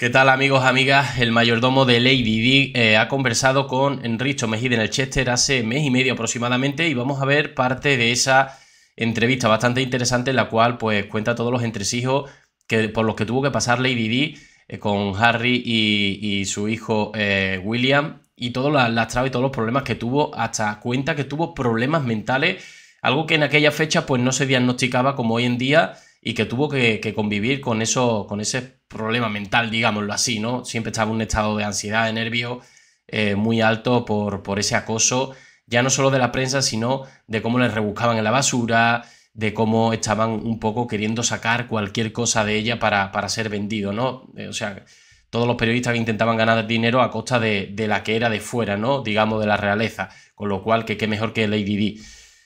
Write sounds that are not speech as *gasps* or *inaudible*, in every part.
¿Qué tal amigos, amigas? El mayordomo de Lady D eh, ha conversado con Richo Mejide en el Chester hace mes y medio aproximadamente y vamos a ver parte de esa entrevista bastante interesante en la cual pues cuenta todos los entresijos que, por los que tuvo que pasar Lady D eh, con Harry y, su hijo eh, William y todos las, y todos los problemas que tuvo hasta cuenta que tuvo problemas mentales, algo que en aquella fecha pues no se diagnosticaba como hoy en día y que tuvo que, convivir con, eso, con ese problema mental, digámoslo así, ¿no? Siempre estaba en un estado de ansiedad, de nervio eh, muy alto por, por ese acoso, ya no solo de la prensa, sino de cómo les rebuscaban en la basura, de cómo estaban un poco queriendo sacar cualquier cosa de ella para, para ser vendido, ¿no? Eh, o sea, todos los periodistas que intentaban ganar dinero a costa de, la que era de fuera, ¿no? Digamos, de la realeza, con lo cual, que qué mejor que Lady Di.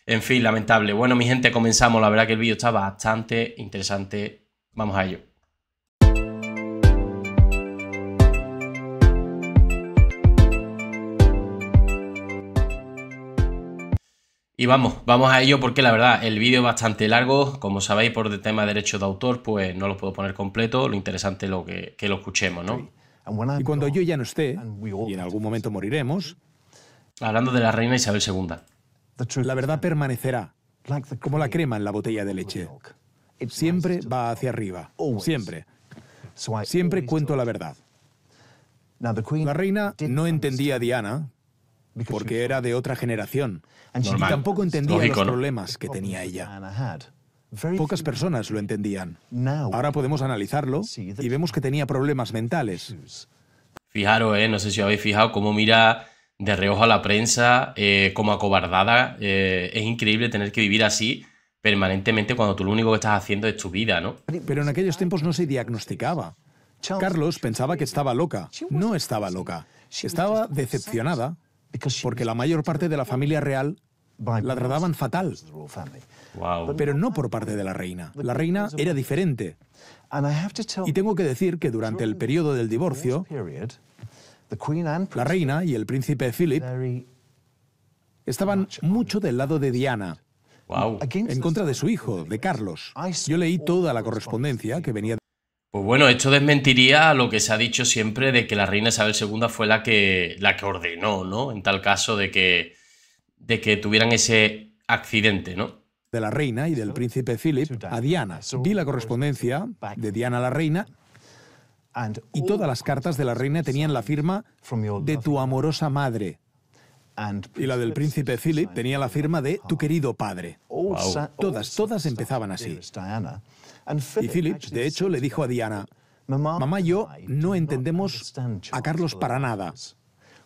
En fin, lamentable. Bueno, mi gente, comenzamos. La verdad que el vídeo está bastante interesante. Vamos a ello. Y vamos, vamos a ello porque la verdad el vídeo es bastante largo, como sabéis por el tema de derechos de autor pues no lo puedo poner completo, lo interesante es lo que, que lo escuchemos, ¿no? Y cuando yo ya no esté, y en algún momento moriremos... Hablando de la reina Isabel II. La verdad permanecerá, como la crema en la botella de leche. Siempre va hacia arriba, siempre. Siempre cuento la verdad. La reina no entendía a Diana porque era de otra generación y tampoco entendía los problemas que tenía ella. Pocas personas lo entendían. Ahora podemos analizarlo y vemos que tenía problemas mentales. Fijaros, eh, no sé si habéis fijado cómo mira de reojo a la prensa, eh, como acobardada. Eh, es increíble tener que vivir así permanentemente cuando tú lo único que estás haciendo es tu vida, ¿no? Pero en aquellos tiempos no se diagnosticaba. Carlos pensaba que estaba loca. No estaba loca. Estaba decepcionada porque la mayor parte de la familia real la trataban fatal. Pero no por parte de la reina. La reina era diferente. Y tengo que decir que durante el periodo del divorcio, la reina y el príncipe Philip estaban mucho del lado de Diana, en contra de su hijo, de Carlos. Yo leí toda la correspondencia que venía de... Pues bueno, esto desmentiría lo que se ha dicho siempre de que la reina Isabel II fue la que, la que ordenó, ¿no? En tal caso de que, de que tuvieran ese accidente, ¿no? De la reina y del príncipe Philip a Diana. Vi la correspondencia de Diana la reina y todas las cartas de la reina tenían la firma de tu amorosa madre. Y la del príncipe Philip tenía la firma de tu querido padre. Todas, todas empezaban así. Y Philip, de hecho, le dijo a Diana, mamá y yo no entendemos a Carlos para nada.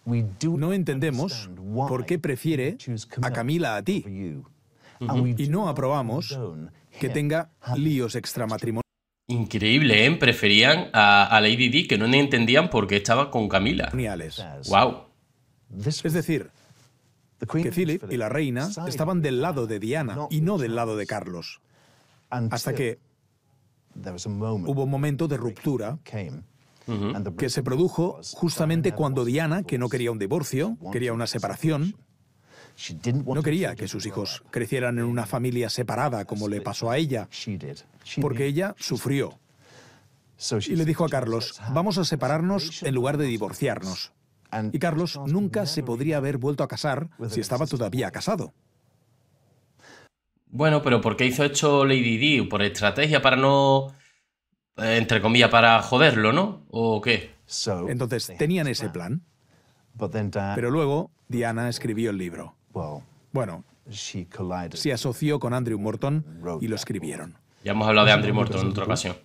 No entendemos por qué prefiere a Camila a ti. Y no aprobamos que tenga líos extramatrimoniales. Increíble, ¿eh? Preferían a, Lady que no entendían por qué estaba con Camila. Wow. Es decir, que Philip y la reina estaban del lado de Diana y no del lado de Carlos. Hasta que hubo un momento de ruptura que se produjo justamente cuando Diana, que no quería un divorcio, quería una separación, no quería que sus hijos crecieran en una familia separada como le pasó a ella, porque ella sufrió. Y le dijo a Carlos, vamos a separarnos en lugar de divorciarnos. Y Carlos nunca se podría haber vuelto a casar si estaba todavía casado. Bueno, pero ¿por qué hizo esto Lady Di? ¿Por estrategia para no... Eh, entre comillas, para joderlo, ¿no? ¿O qué? Entonces, tenían ese plan. Pero luego, Diana escribió el libro. Bueno, se asoció con Andrew Morton y lo escribieron. Ya hemos hablado de Andrew Morton en otra ocasión.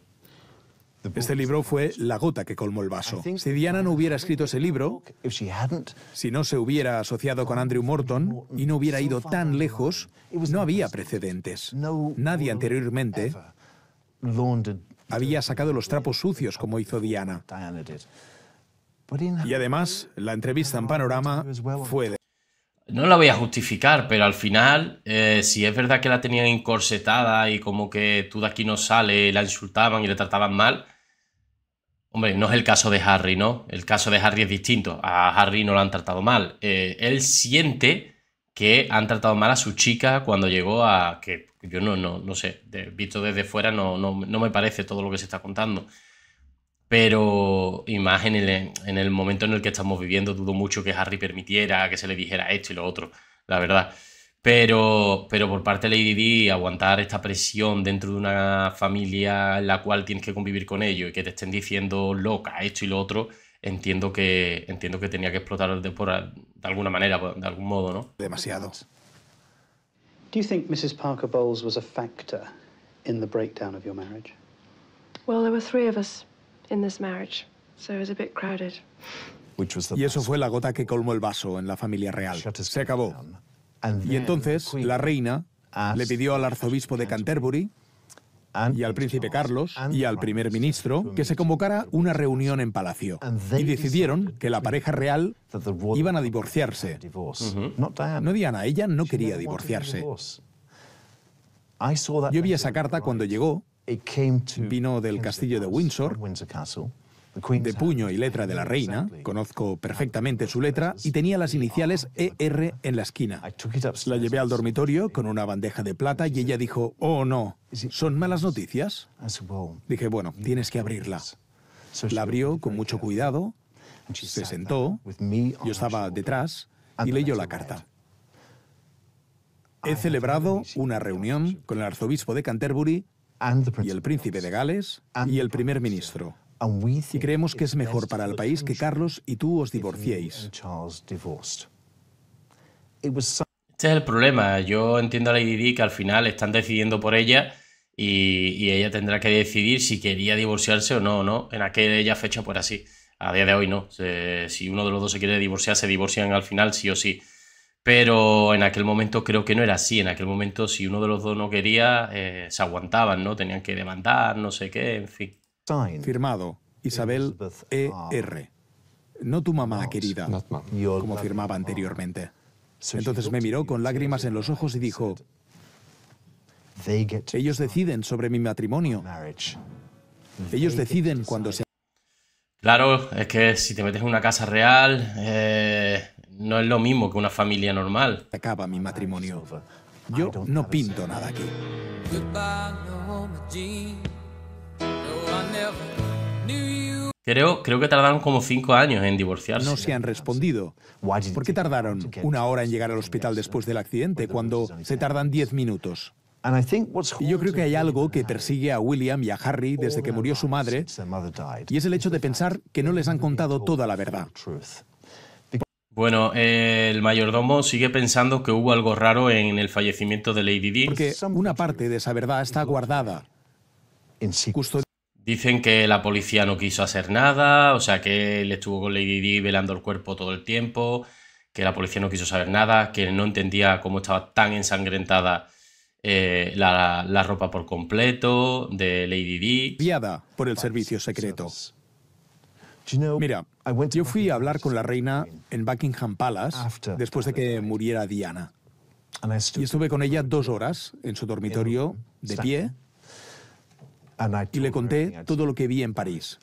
Este libro fue la gota que colmó el vaso. Si Diana no hubiera escrito ese libro, si no se hubiera asociado con Andrew Morton y no hubiera ido tan lejos, no había precedentes. Nadie anteriormente había sacado los trapos sucios como hizo Diana. Y además, la entrevista en Panorama fue de no la voy a justificar, pero al final, eh, si es verdad que la tenían encorsetada y como que tú de aquí no sales, la insultaban y le trataban mal, hombre, no es el caso de Harry, ¿no? El caso de Harry es distinto. A Harry no lo han tratado mal. Eh, él siente que han tratado mal a su chica cuando llegó a... que yo no, no, no sé, visto desde fuera no, no, no me parece todo lo que se está contando pero y en el, momento en el que estamos viviendo, dudo mucho que Harry permitiera que se le dijera esto y lo otro, la verdad. Pero, pero por parte de Lady D, aguantar esta presión dentro de una familia en la cual tienes que convivir con ellos y que te estén diciendo loca esto y lo otro, entiendo que, entiendo que tenía que explotar de, de alguna manera, pues, de algún modo, ¿no? Demasiado. Do you think Mrs. Parker Bowles was a factor in the breakdown of your marriage? Well, there were three of us. Y eso fue la gota que colmó el vaso en la familia real. Se acabó. Y entonces la reina le pidió al arzobispo de Canterbury y al príncipe Carlos y al primer ministro que se convocara una reunión en palacio. Y decidieron que la pareja real iban a divorciarse. No Diana, ella no quería divorciarse. Yo vi esa carta cuando llegó Vino del castillo de Windsor, de puño y letra de la reina, conozco perfectamente su letra y tenía las iniciales ER en la esquina. La llevé al dormitorio con una bandeja de plata y ella dijo, oh no, ¿son malas noticias? Dije, bueno, tienes que abrirla. La abrió con mucho cuidado, se sentó, yo estaba detrás y leyó la carta. He celebrado una reunión con el arzobispo de Canterbury y el príncipe de Gales y el primer ministro. Y creemos que es mejor para el país que Carlos y tú os divorciéis. Este es el problema. Yo entiendo a Lady Di que al final están decidiendo por ella y, ella tendrá que decidir si quería divorciarse o no, ¿no? En aquella fecha, pues así. A día de hoy no. si uno de los dos se quiere divorciar, se divorcian al final sí o sí. Pero en aquel momento creo que no era así. En aquel momento, si uno de los dos no quería, eh, se aguantaban, ¿no? Tenían que demandar, no sé qué, en fin. Firmado Isabel E. R. No tu mamá, querida, como firmaba anteriormente. Entonces me miró con lágrimas en los ojos y dijo, ellos deciden sobre mi matrimonio. Ellos deciden cuando se... Claro, es que si te metes en una casa real, eh, no es lo mismo que una familia normal. Acaba mi matrimonio. Yo no pinto nada aquí. Creo, creo que tardaron como cinco años en divorciarse. No se han respondido. ¿Por qué tardaron una hora en llegar al hospital después del accidente cuando se tardan diez minutos? Y yo creo que hay algo que persigue a William y a Harry desde que murió su madre, y es el hecho de pensar que no les han contado toda la verdad. Bueno, el mayordomo sigue pensando que hubo algo raro en el fallecimiento de Lady Di. Porque una parte de esa verdad está guardada. Dicen que la policía no quiso hacer nada, o sea que él estuvo con Lady Di velando el cuerpo todo el tiempo, que la policía no quiso saber nada, que no entendía cómo estaba tan ensangrentada eh, la, ropa por completo, de Lady Di. ...viada por el servicio secreto. Mira, yo fui a hablar con la reina en Buckingham Palace después de que muriera Diana. Y estuve con ella dos horas en su dormitorio, de pie, y le conté todo lo que vi en París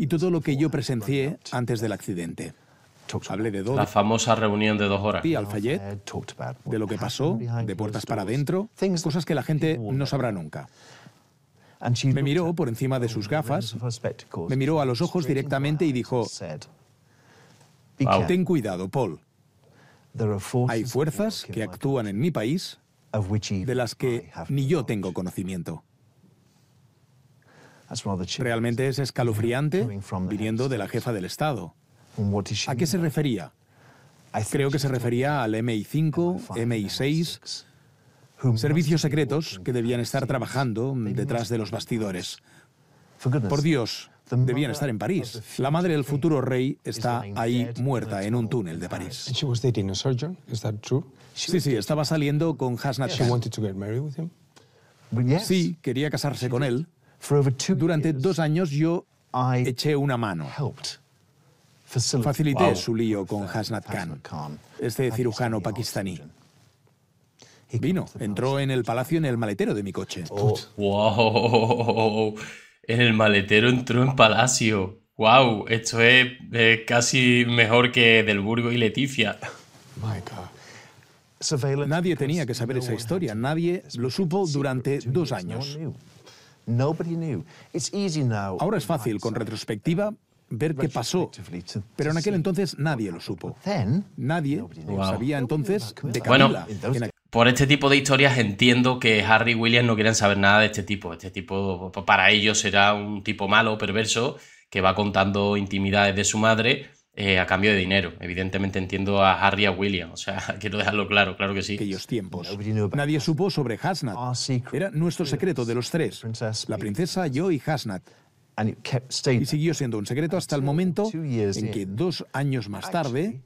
y todo lo que yo presencié antes del accidente. Hablé de la famosa reunión de dos horas. Y Alfayet, de lo que pasó, de puertas para adentro, cosas que la gente no sabrá nunca. Me miró por encima de sus gafas, me miró a los ojos directamente y dijo, ten cuidado, Paul. Hay fuerzas que actúan en mi país de las que ni yo tengo conocimiento. Realmente es escalofriante viniendo de la jefa del Estado. ¿A qué se refería? Este Creo que se refería al MI5, MI6, servicios secretos que debían estar trabajando detrás de los bastidores. Por Dios, debían estar en París. La madre del futuro rey está ahí muerta en un túnel de París. Sí, sí, estaba saliendo con Hasnat Sí, quería casarse con él. Durante dos años yo eché una mano. Facilité su lío con Hasnat Khan, este cirujano pakistaní. Vino, entró en el palacio en el maletero de mi coche. Oh, oh, ¡Wow! En el maletero entró en palacio. ¡Wow! Esto es casi mejor que Delburgo y Leticia. Nadie tenía que saber esa historia. Nadie lo supo durante dos años. Ahora es fácil, con retrospectiva, ver qué pasó. Pero en aquel entonces nadie lo supo. Nadie lo sabía entonces de Camila. Bueno, por este tipo de historias entiendo que Harry y William no quieren saber nada de este tipo. Este tipo para ellos será un tipo malo, perverso, que va contando intimidades de su madre eh, a cambio de dinero. Evidentemente entiendo a Harry y a William, o sea, *laughs* quiero dejarlo claro, claro que sí. Aquellos tiempos. Nadie supo sobre Hasnat. Era nuestro secreto de los tres, la princesa, yo y Hasnat y siguió siendo un secreto hasta el momento en que dos años más tarde,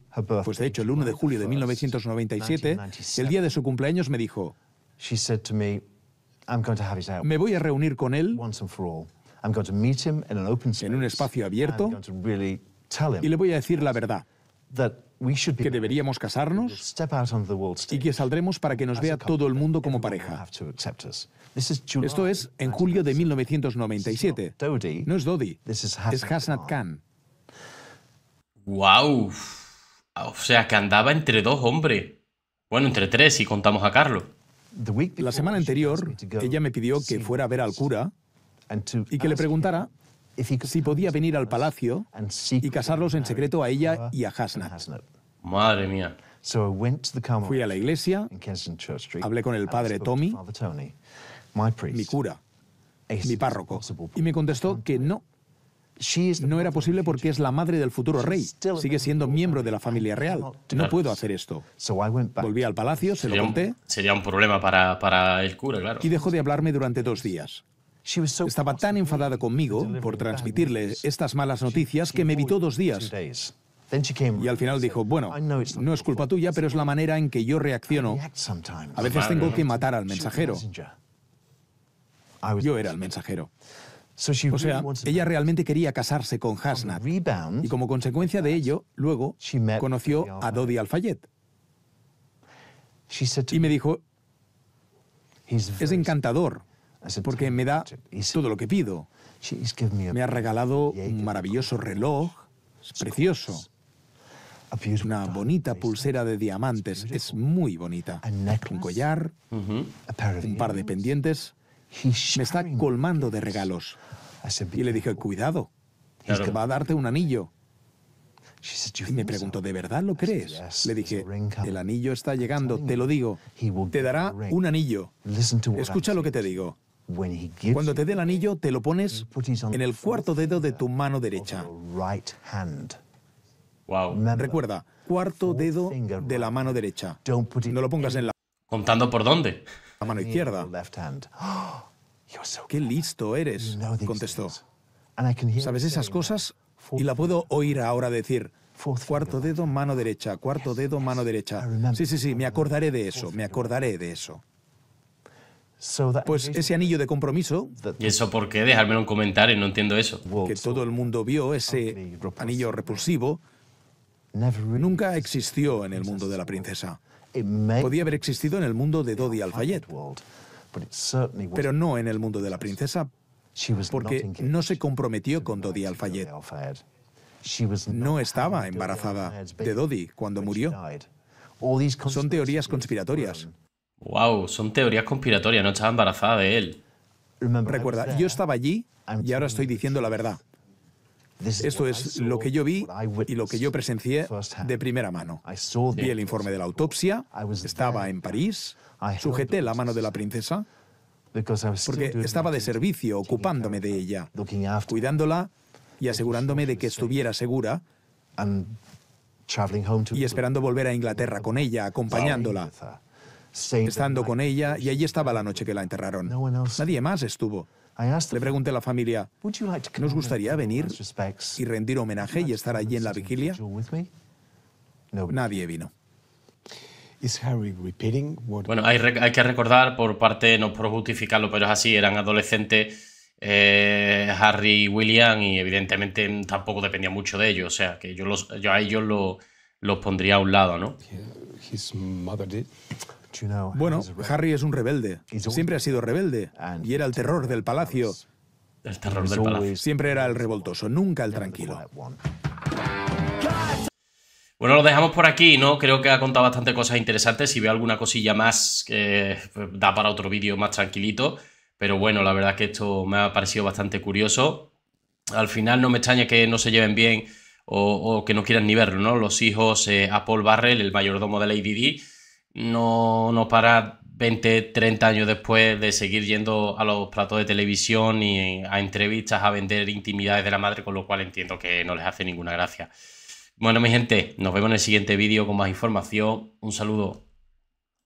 pues de hecho el 1 de julio de 1997, el día de su cumpleaños me dijo, me voy a reunir con él en un espacio abierto y le voy a decir la verdad que deberíamos casarnos y que saldremos para que nos vea todo el mundo como pareja. Esto es en julio de 1997. No es Dodi, es Hasnat Khan. ¡Wow! O sea, que andaba entre dos hombres. Bueno, entre tres si contamos a Carlos. La semana anterior, ella me pidió que fuera a ver al cura y que le preguntara si podía venir al palacio y casarlos en secreto a ella y a Hasnat. Madre mía. Fui a la iglesia, hablé con el padre Tommy, mi cura, mi párroco, y me contestó que no, no era posible porque es la madre del futuro rey. Sigue siendo miembro de la familia real. No puedo hacer esto. Volví al palacio, se lo conté. sería un problema para el cura, claro. Y dejó de hablarme durante dos días. Estaba tan enfadada conmigo por transmitirle estas malas noticias que me evitó dos días. Y al final dijo, bueno, no es culpa tuya, pero es la manera en que yo reacciono. A veces tengo que matar al mensajero. Yo era el mensajero. O sea, ella realmente quería casarse con Hasnat. Y como consecuencia de ello, luego conoció a Dodi Alfayet. Y me dijo, es encantador, porque me da todo lo que pido. Me ha regalado un maravilloso reloj, precioso. Una bonita pulsera de diamantes, es muy bonita. Un collar, un par de pendientes. Me está colmando de regalos. Y le dije, cuidado, es que va a darte un anillo. Y me preguntó, ¿de verdad lo crees? Le dije, el anillo está llegando, te lo digo. Te dará un anillo. Escucha lo que te digo. Cuando te dé el anillo, te lo pones en el cuarto dedo de tu mano derecha. Recuerda, cuarto dedo de la mano derecha. No lo pongas en la. ¿Contando por dónde? La mano izquierda. *gasps* ¡Qué listo eres! contestó. ¿Sabes esas cosas? Y la puedo oír ahora decir. Cuarto dedo, mano derecha, cuarto dedo, mano derecha. Sí, sí, sí, me acordaré de eso, me acordaré de eso. Pues ese anillo de compromiso. ¿Y eso por qué? Dejármelo en comentario, no entiendo eso. Que todo el mundo vio, ese anillo repulsivo, nunca existió en el mundo de la princesa. Podía haber existido en el mundo de Dodi Alfayet, pero no en el mundo de la princesa, porque no se comprometió con Dodi Alfayet. No estaba embarazada de Dodi cuando murió. Son teorías conspiratorias. Wow, son teorías conspiratorias, no estaba embarazada de él. Recuerda, yo estaba allí y ahora estoy diciendo la verdad. Esto es lo que yo vi y lo que yo presencié de primera mano. Vi el informe de la autopsia, estaba en París, sujeté la mano de la princesa, porque estaba de servicio ocupándome de ella, cuidándola y asegurándome de que estuviera segura y esperando volver a Inglaterra con ella, acompañándola estando con ella y allí estaba la noche que la enterraron. Nadie más estuvo. Le pregunté a la familia, ¿nos gustaría venir y rendir homenaje y estar allí en la vigilia? Nadie vino. Bueno, hay, que recordar por parte, no por justificarlo, pero es así, eran adolescentes. Eh, Harry y William y evidentemente tampoco dependía mucho de ellos, o sea que yo, los, yo a ellos lo, los pondría a un lado, ¿no? Bueno, Harry es un rebelde. Siempre ha sido rebelde. Y era el terror uh, del palacio. El terror del palacio. Siempre era el revoltoso, nunca el tranquilo. Bueno, lo dejamos por aquí, ¿no? Creo que ha contado bastante cosas interesantes. Si veo alguna cosilla más, pues, da para otro vídeo más tranquilito. Pero bueno, la verdad que esto me ha parecido bastante curioso. Al final no me extraña que no se lleven bien o, que no quieran ni verlo, ¿no? Los hijos eh, a Paul Barrel, el mayordomo de Lady no, nos para 20, 30 años después de seguir yendo a los platos de televisión y a entrevistas a vender intimidades de la madre, con lo cual entiendo que no les hace ninguna gracia. Bueno, mi gente, nos vemos en el siguiente vídeo con más información. Un saludo.